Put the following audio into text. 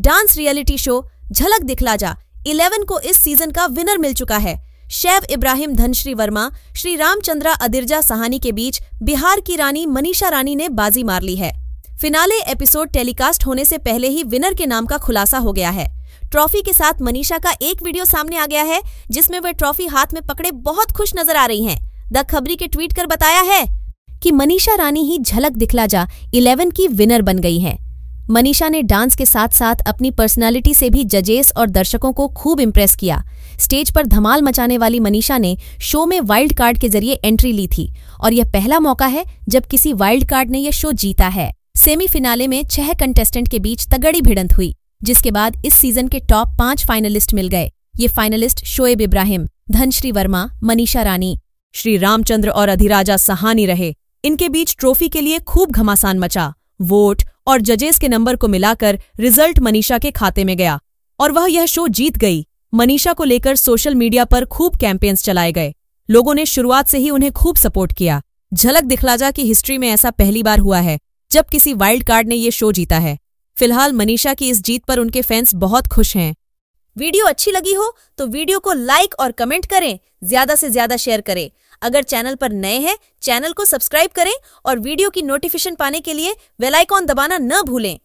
Dance reality show झलक दिखला जा इलेवन को इस सीजन का विनर मिल चुका है शैव इब्राहिम धनश्री वर्मा श्री रामचंद्रा अदिरजा सहानी के बीच बिहार की रानी मनीषा रानी ने बाजी मार ली है फिनाले एपिसोड टेलीकास्ट होने से पहले ही विनर के नाम का खुलासा हो गया है ट्रॉफी के साथ मनीषा का एक वीडियो सामने आ गया है जिसमें वह ट्रॉफी हाथ में पकड़े बहुत खुश नजर आ रही हैं। द खबरी के ट्वीट कर बताया है कि मनीषा रानी ही झलक दिखला जा इलेवन की विनर बन गई है मनीषा ने डांस के साथ साथ अपनी पर्सनालिटी से भी जजेस और दर्शकों को खूब इम्प्रेस किया स्टेज पर धमाल मचाने वाली मनीषा ने शो में वाइल्ड कार्ड के जरिए एंट्री ली थी और यह पहला मौका है जब किसी वाइल्ड कार्ड ने यह शो जीता है सेमीफिनाले में छह कंटेस्टेंट के बीच तगड़ी भिड़ंत हुई जिसके बाद इस सीजन के टॉप पांच फाइनलिस्ट मिल गए ये फाइनलिस्ट शोएब इब्राहिम धनश्री वर्मा मनीषा रानी श्री रामचंद्र और अधिराजा सहानी रहे इनके बीच ट्रॉफी के लिए खूब घमासान मचा वोट और जजेस के नंबर को मिलाकर रिजल्ट मनीषा के खाते में गया और वह यह शो जीत गई मनीषा को लेकर सोशल मीडिया पर खूब कैंपेन्स चलाए गए लोगों ने शुरुआत से ही उन्हें खूब सपोर्ट किया झलक दिखला जा की हिस्ट्री में ऐसा पहली बार हुआ है जब किसी वाइल्ड कार्ड ने ये शो जीता है फिलहाल मनीषा की इस जीत पर उनके फैंस बहुत खुश हैं वीडियो अच्छी लगी हो तो वीडियो को लाइक और कमेंट करें ज्यादा से ज्यादा शेयर करें अगर चैनल पर नए हैं चैनल को सब्सक्राइब करें और वीडियो की नोटिफिकेशन पाने के लिए बेल आइकॉन दबाना न भूलें